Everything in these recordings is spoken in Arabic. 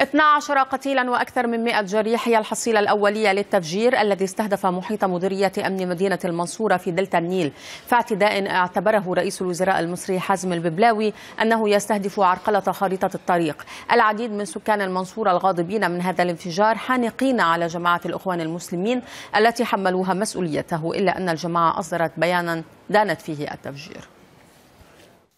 12 قتيلا وأكثر من 100 جريح هي الحصيلة الأولية للتفجير الذي استهدف محيط مديرية أمن مدينة المنصورة في دلتا النيل فاعتداء اعتبره رئيس الوزراء المصري حازم الببلاوي أنه يستهدف عرقلة خريطة الطريق العديد من سكان المنصورة الغاضبين من هذا الانفجار حانقين على جماعة الإخوان المسلمين التي حملوها مسؤوليته إلا أن الجماعة أصدرت بيانا دانت فيه التفجير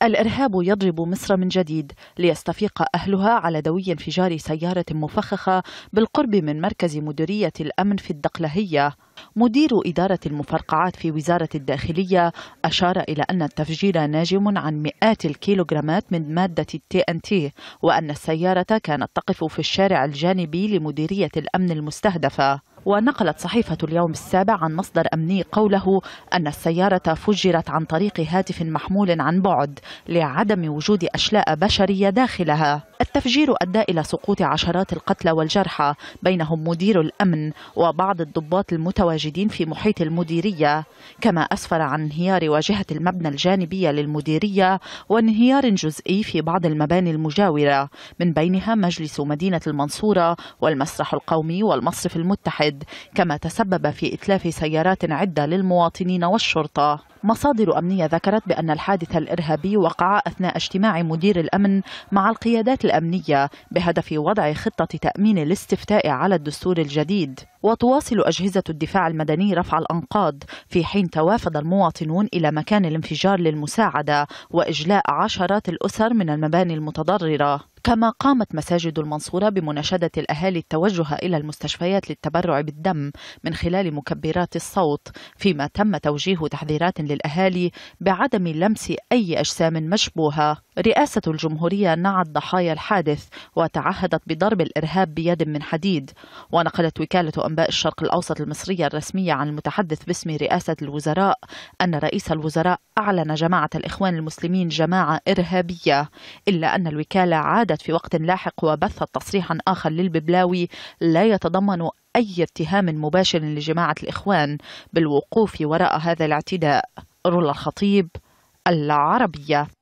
الإرهاب يضرب مصر من جديد ليستفيق أهلها على دوي انفجار سيارة مفخخة بالقرب من مركز مديرية الأمن في الدقلهية مدير إدارة المفرقعات في وزارة الداخلية أشار إلى أن التفجير ناجم عن مئات الكيلوغرامات من مادة التي أن تي وأن السيارة كانت تقف في الشارع الجانبي لمديرية الأمن المستهدفة ونقلت صحيفة اليوم السابع عن مصدر أمني قوله أن السيارة فجرت عن طريق هاتف محمول عن بعد لعدم وجود أشلاء بشرية داخلها التفجير أدى إلى سقوط عشرات القتلى والجرحى بينهم مدير الأمن وبعض الضباط المتواجدين في محيط المديرية كما أسفر عن انهيار واجهة المبنى الجانبية للمديرية وانهيار جزئي في بعض المباني المجاورة من بينها مجلس مدينة المنصورة والمسرح القومي والمصرف المتحد كما تسبب في إتلاف سيارات عدة للمواطنين والشرطة مصادر أمنية ذكرت بأن الحادث الإرهابي وقع أثناء اجتماع مدير الأمن مع القيادات الأمنية بهدف وضع خطة تأمين الاستفتاء على الدستور الجديد وتواصل أجهزة الدفاع المدني رفع الأنقاض في حين توافد المواطنون إلى مكان الانفجار للمساعدة وإجلاء عشرات الأسر من المباني المتضررة كما قامت مساجد المنصورة بمناشدة الأهالي التوجه إلى المستشفيات للتبرع بالدم من خلال مكبرات الصوت فيما تم توجيه تحذيرات للأهالي بعدم لمس أي أجسام مشبوهة رئاسة الجمهورية نعت ضحايا الحادث وتعهدت بضرب الإرهاب بيد من حديد ونقلت وكالة أنباء الشرق الأوسط المصرية الرسمية عن المتحدث باسم رئاسة الوزراء أن رئيس الوزراء أعلن جماعة الإخوان المسلمين جماعة إرهابية إلا أن الوكالة عادت في وقت لاحق وبثت تصريحا آخر للببلاوي لا يتضمن أي اتهام مباشر لجماعة الإخوان بالوقوف وراء هذا الاعتداء رولا الخطيب العربية